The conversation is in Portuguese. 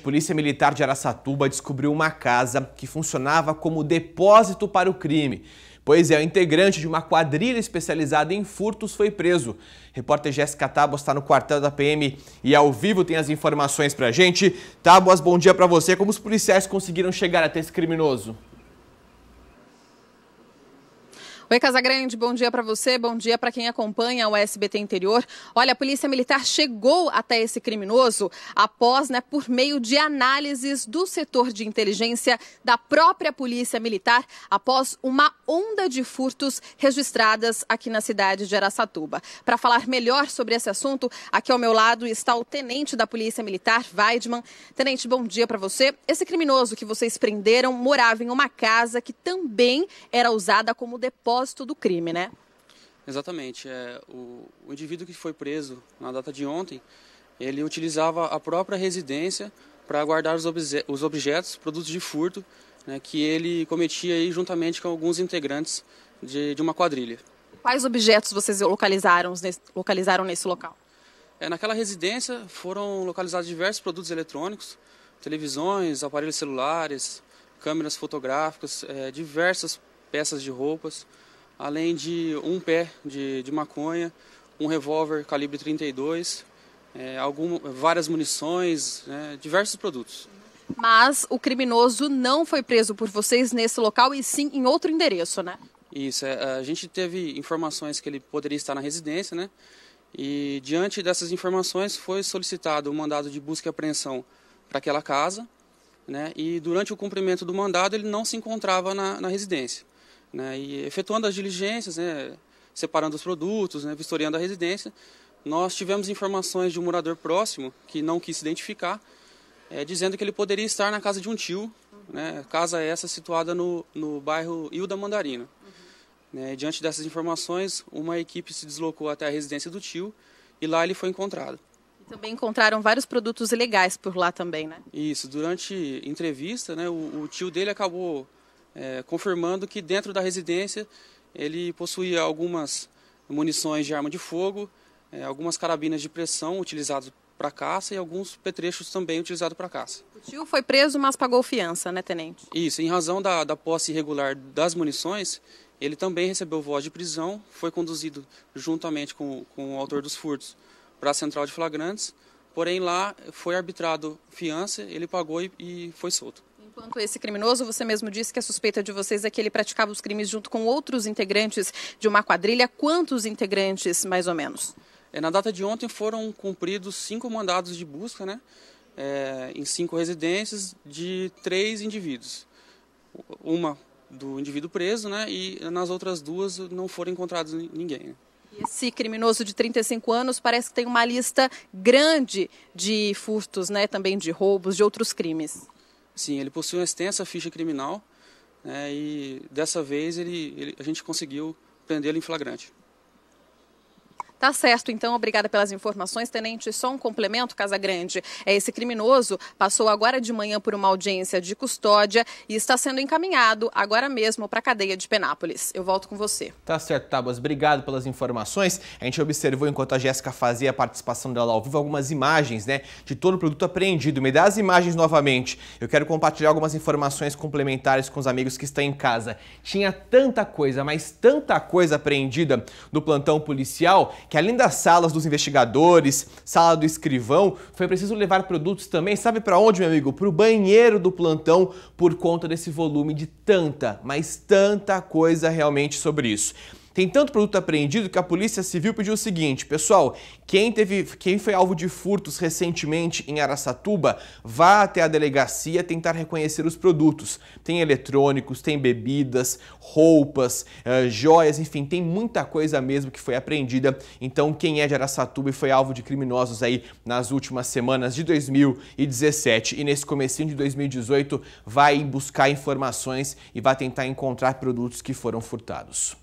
Polícia Militar de Araçatuba descobriu uma casa que funcionava como depósito para o crime. Pois é, o integrante de uma quadrilha especializada em furtos foi preso. Repórter Jéssica Tábuas está no quartel da PM e ao vivo tem as informações para a gente. Tábuas, bom dia para você. Como os policiais conseguiram chegar até esse criminoso? Oi, Casagrande, bom dia para você, bom dia para quem acompanha o SBT Interior. Olha, a Polícia Militar chegou até esse criminoso após, né, por meio de análises do setor de inteligência da própria Polícia Militar, após uma onda de furtos registradas aqui na cidade de Araçatuba. Para falar melhor sobre esse assunto, aqui ao meu lado está o tenente da Polícia Militar, Weidman. Tenente, bom dia para você. Esse criminoso que vocês prenderam morava em uma casa que também era usada como depósito propósito do crime, né? Exatamente. É, o, o indivíduo que foi preso na data de ontem, ele utilizava a própria residência para guardar os, obje os objetos, produtos de furto, né, que ele cometia aí juntamente com alguns integrantes de, de uma quadrilha. Quais objetos vocês localizaram nesse, localizaram nesse local? É, naquela residência foram localizados diversos produtos eletrônicos, televisões, aparelhos celulares, câmeras fotográficas, é, diversas peças de roupas, além de um pé de, de maconha, um revólver calibre 32, é, algum, várias munições, né, diversos produtos. Mas o criminoso não foi preso por vocês nesse local e sim em outro endereço, né? Isso, é, a gente teve informações que ele poderia estar na residência, né? E diante dessas informações foi solicitado um mandado de busca e apreensão para aquela casa, né? E durante o cumprimento do mandado ele não se encontrava na, na residência. Né, e efetuando as diligências, né, separando os produtos, né, vistoriando a residência, nós tivemos informações de um morador próximo que não quis se identificar, é, dizendo que ele poderia estar na casa de um tio, né, casa essa situada no, no bairro Hilda Mandarina. Uhum. Né, diante dessas informações, uma equipe se deslocou até a residência do tio e lá ele foi encontrado. E também encontraram vários produtos ilegais por lá também, né? Isso. Durante entrevista, né, o, o tio dele acabou é, confirmando que dentro da residência ele possuía algumas munições de arma de fogo, é, algumas carabinas de pressão utilizadas para caça e alguns petrechos também utilizados para caça. O tio foi preso, mas pagou fiança, né, tenente? Isso, em razão da, da posse irregular das munições, ele também recebeu voz de prisão, foi conduzido juntamente com, com o autor dos furtos para a central de flagrantes, porém lá foi arbitrado fiança, ele pagou e, e foi solto. Enquanto esse criminoso, você mesmo disse que a suspeita de vocês é que ele praticava os crimes junto com outros integrantes de uma quadrilha. Quantos integrantes, mais ou menos? É, na data de ontem foram cumpridos cinco mandados de busca, né? É, em cinco residências de três indivíduos. Uma do indivíduo preso, né? E nas outras duas não foram encontrados ninguém. Né? Esse criminoso de 35 anos parece que tem uma lista grande de furtos, né? Também de roubos, de outros crimes. Sim, ele possui uma extensa ficha criminal né, e dessa vez ele, ele, a gente conseguiu prendê-lo em flagrante. Tá certo, então, obrigada pelas informações, tenente. Só um complemento, Grande. É esse criminoso passou agora de manhã por uma audiência de custódia e está sendo encaminhado agora mesmo para a cadeia de Penápolis. Eu volto com você. Tá certo, Tabas. Obrigado pelas informações. A gente observou enquanto a Jéssica fazia a participação dela ao vivo algumas imagens, né, de todo o produto apreendido. Me dá as imagens novamente. Eu quero compartilhar algumas informações complementares com os amigos que estão em casa. Tinha tanta coisa, mas tanta coisa apreendida do plantão policial que além das salas dos investigadores, sala do escrivão, foi preciso levar produtos também, sabe para onde, meu amigo? Para o banheiro do plantão, por conta desse volume de tanta, mas tanta coisa realmente sobre isso. Tem tanto produto apreendido que a Polícia Civil pediu o seguinte, pessoal, quem, teve, quem foi alvo de furtos recentemente em Araçatuba, vá até a delegacia tentar reconhecer os produtos. Tem eletrônicos, tem bebidas, roupas, uh, joias, enfim, tem muita coisa mesmo que foi apreendida. Então, quem é de Araçatuba e foi alvo de criminosos aí nas últimas semanas de 2017 e nesse comecinho de 2018, vai buscar informações e vai tentar encontrar produtos que foram furtados.